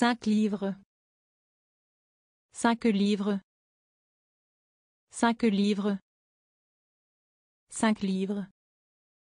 Cinq livres. Cinq livres. Cinq livres. Cinq livres.